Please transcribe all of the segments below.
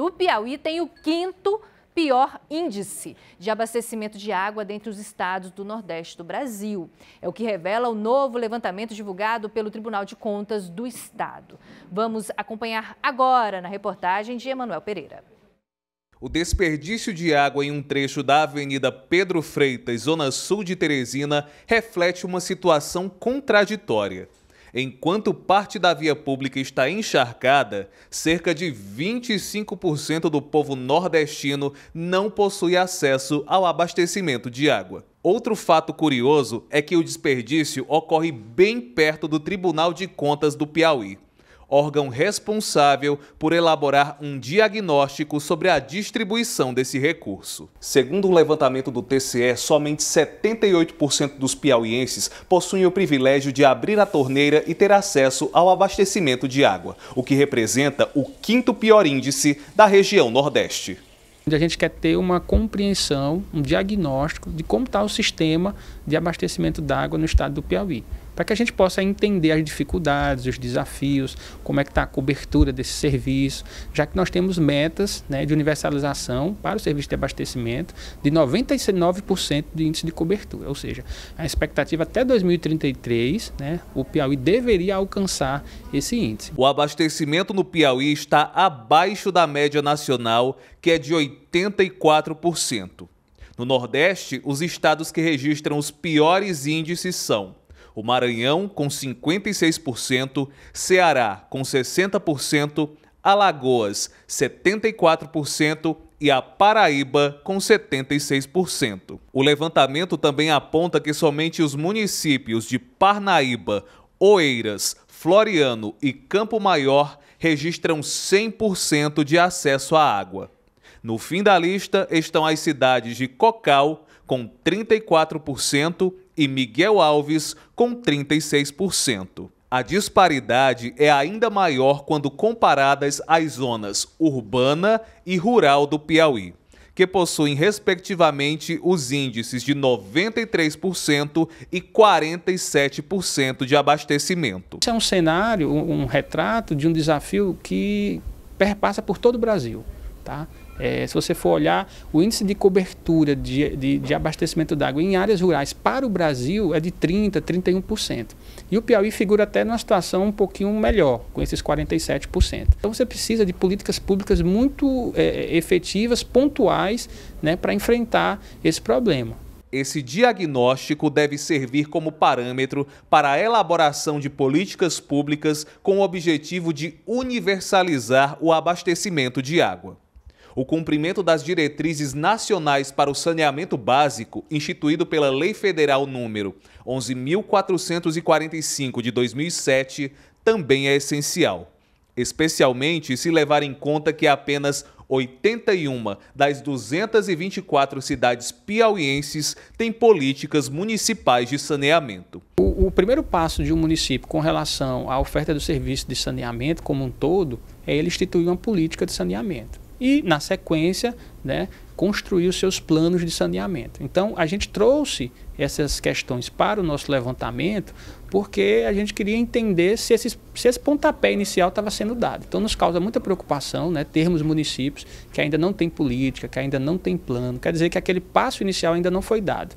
do Piauí tem o quinto pior índice de abastecimento de água dentre os estados do Nordeste do Brasil. É o que revela o novo levantamento divulgado pelo Tribunal de Contas do Estado. Vamos acompanhar agora na reportagem de Emanuel Pereira. O desperdício de água em um trecho da Avenida Pedro Freitas, zona sul de Teresina, reflete uma situação contraditória. Enquanto parte da via pública está encharcada, cerca de 25% do povo nordestino não possui acesso ao abastecimento de água. Outro fato curioso é que o desperdício ocorre bem perto do Tribunal de Contas do Piauí órgão responsável por elaborar um diagnóstico sobre a distribuição desse recurso. Segundo o levantamento do TCE, somente 78% dos piauienses possuem o privilégio de abrir a torneira e ter acesso ao abastecimento de água, o que representa o quinto pior índice da região Nordeste. A gente quer ter uma compreensão, um diagnóstico de como está o sistema de abastecimento d'água no estado do Piauí para que a gente possa entender as dificuldades, os desafios, como é que está a cobertura desse serviço, já que nós temos metas né, de universalização para o serviço de abastecimento de 99% de índice de cobertura, ou seja, a expectativa até 2033, né, o Piauí deveria alcançar esse índice. O abastecimento no Piauí está abaixo da média nacional, que é de 84%. No Nordeste, os estados que registram os piores índices são o Maranhão com 56%, Ceará com 60%, Alagoas 74% e a Paraíba com 76%. O levantamento também aponta que somente os municípios de Parnaíba, Oeiras, Floriano e Campo Maior registram 100% de acesso à água. No fim da lista estão as cidades de Cocal, com 34%, e Miguel Alves com 36%. A disparidade é ainda maior quando comparadas às zonas urbana e rural do Piauí, que possuem respectivamente os índices de 93% e 47% de abastecimento. Esse é um cenário, um retrato de um desafio que perpassa por todo o Brasil, tá? É, se você for olhar, o índice de cobertura de, de, de abastecimento d'água em áreas rurais para o Brasil é de 30%, 31%. E o Piauí figura até numa situação um pouquinho melhor, com esses 47%. Então você precisa de políticas públicas muito é, é, efetivas, pontuais, né, para enfrentar esse problema. Esse diagnóstico deve servir como parâmetro para a elaboração de políticas públicas com o objetivo de universalizar o abastecimento de água o cumprimento das diretrizes nacionais para o saneamento básico, instituído pela Lei Federal número 11445 de 2007, também é essencial, especialmente se levar em conta que apenas 81 das 224 cidades piauienses têm políticas municipais de saneamento. O, o, primeiro passo de um município com relação à oferta do serviço de saneamento como um todo é ele instituir uma política de saneamento e, na sequência, né, construir os seus planos de saneamento. Então, a gente trouxe essas questões para o nosso levantamento porque a gente queria entender se, esses, se esse pontapé inicial estava sendo dado. Então, nos causa muita preocupação né, termos municípios que ainda não têm política, que ainda não têm plano, quer dizer que aquele passo inicial ainda não foi dado.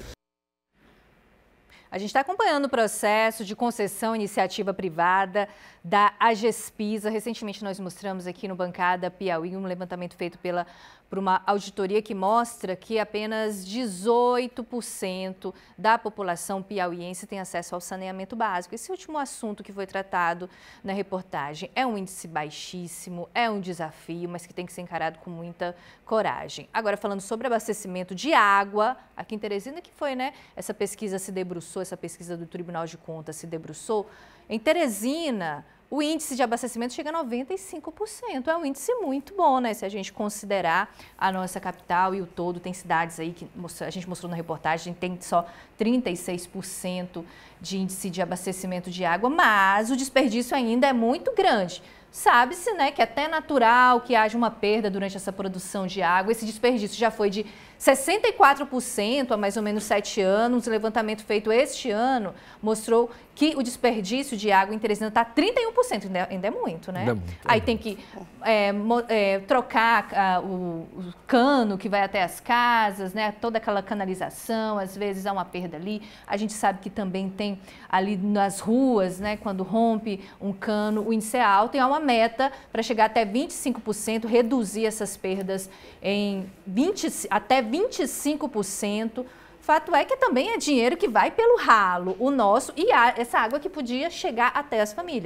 A gente está acompanhando o processo de concessão iniciativa privada da Agespisa. Recentemente nós mostramos aqui no Bancada Piauí um levantamento feito pela por uma auditoria que mostra que apenas 18% da população piauiense tem acesso ao saneamento básico. Esse último assunto que foi tratado na reportagem é um índice baixíssimo, é um desafio, mas que tem que ser encarado com muita coragem. Agora, falando sobre abastecimento de água, aqui em Teresina, que foi, né? Essa pesquisa se debruçou, essa pesquisa do Tribunal de Contas se debruçou. Em Teresina, o índice de abastecimento chega a 95%. É um índice muito bom, né? Se a gente considerar a nossa capital e o todo, tem cidades aí que a gente mostrou na reportagem, tem só 36% de índice de abastecimento de água, mas o desperdício ainda é muito grande sabe-se né, que é até natural que haja uma perda durante essa produção de água. Esse desperdício já foi de 64% há mais ou menos sete anos. O levantamento feito este ano mostrou que o desperdício de água em Teresina está 31%, é, ainda, é muito, né? É muito, Aí é. tem que é, é trocar ah, o, o, cano que vai até as casas, né? toda aquela canalização, às vezes há uma perda ali. A gente sabe que também tem ali nas ruas, né? quando rompe um cano, o índice é alto e há uma meta para chegar até 25%, reduzir essas perdas em 20, até 25%. Fato é que também é dinheiro que vai pelo ralo, o nosso e essa água que podia chegar até as famílias.